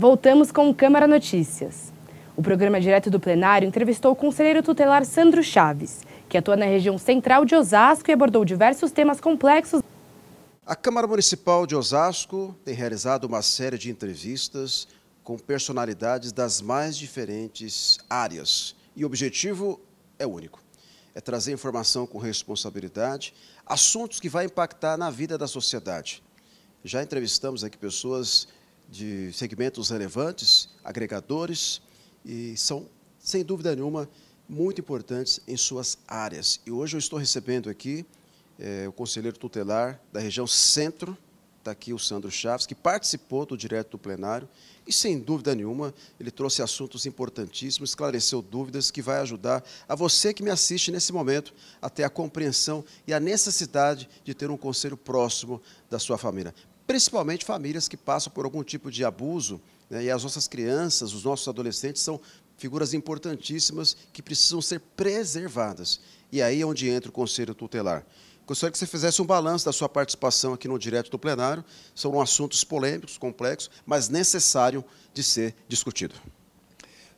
Voltamos com Câmara Notícias. O programa direto do plenário entrevistou o conselheiro tutelar Sandro Chaves, que atua na região central de Osasco e abordou diversos temas complexos. A Câmara Municipal de Osasco tem realizado uma série de entrevistas com personalidades das mais diferentes áreas. E o objetivo é único: é trazer informação com responsabilidade, assuntos que vão impactar na vida da sociedade. Já entrevistamos aqui pessoas de segmentos relevantes, agregadores, e são, sem dúvida nenhuma, muito importantes em suas áreas. E hoje eu estou recebendo aqui é, o conselheiro tutelar da região centro está aqui o Sandro Chaves, que participou do direto do plenário e, sem dúvida nenhuma, ele trouxe assuntos importantíssimos, esclareceu dúvidas que vai ajudar a você que me assiste nesse momento a ter a compreensão e a necessidade de ter um conselho próximo da sua família, principalmente famílias que passam por algum tipo de abuso. Né, e as nossas crianças, os nossos adolescentes são figuras importantíssimas que precisam ser preservadas. E aí é onde entra o conselho tutelar. Gostaria que você fizesse um balanço da sua participação aqui no Direto do Plenário. São assuntos polêmicos, complexos, mas necessário de ser discutido.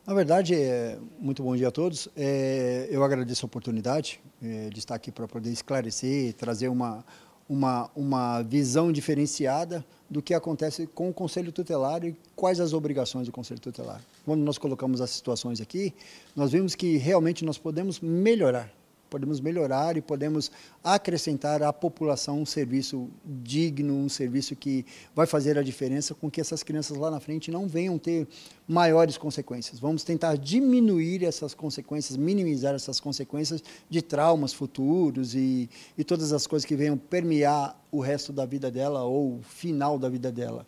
Na verdade, é, muito bom dia a todos. É, eu agradeço a oportunidade é, de estar aqui para poder esclarecer, trazer uma, uma, uma visão diferenciada do que acontece com o Conselho Tutelar e quais as obrigações do Conselho Tutelar. Quando nós colocamos as situações aqui, nós vimos que realmente nós podemos melhorar podemos melhorar e podemos acrescentar à população um serviço digno, um serviço que vai fazer a diferença com que essas crianças lá na frente não venham ter maiores consequências. Vamos tentar diminuir essas consequências, minimizar essas consequências de traumas futuros e, e todas as coisas que venham permear o resto da vida dela ou o final da vida dela,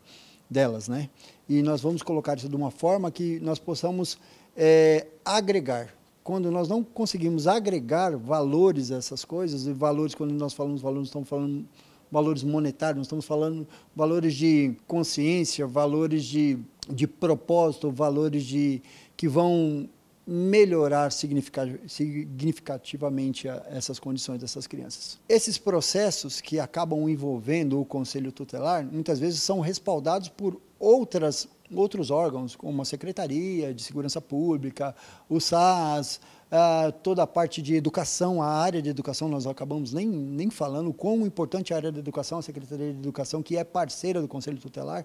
delas, né? E nós vamos colocar isso de uma forma que nós possamos é, agregar, quando nós não conseguimos agregar valores a essas coisas, e valores, quando nós falamos valores, estamos falando valores monetários, nós estamos falando valores de consciência, valores de, de propósito, valores de que vão melhorar significativamente essas condições dessas crianças. Esses processos que acabam envolvendo o conselho tutelar, muitas vezes são respaldados por outras outros órgãos, como a Secretaria de Segurança Pública, o SAS, ah, toda a parte de educação, a área de educação, nós acabamos nem, nem falando quão importante a área da educação, a Secretaria de Educação, que é parceira do Conselho Tutelar,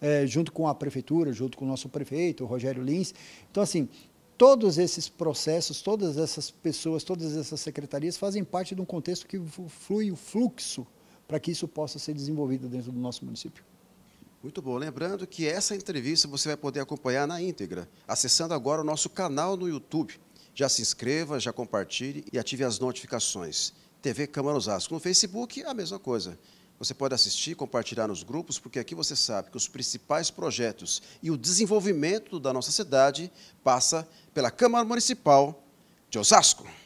eh, junto com a Prefeitura, junto com o nosso prefeito, Rogério Lins. Então, assim, todos esses processos, todas essas pessoas, todas essas secretarias fazem parte de um contexto que flui o fluxo para que isso possa ser desenvolvido dentro do nosso município. Muito bom. Lembrando que essa entrevista você vai poder acompanhar na íntegra, acessando agora o nosso canal no YouTube. Já se inscreva, já compartilhe e ative as notificações. TV Câmara Osasco. No Facebook, a mesma coisa. Você pode assistir, compartilhar nos grupos, porque aqui você sabe que os principais projetos e o desenvolvimento da nossa cidade passa pela Câmara Municipal de Osasco.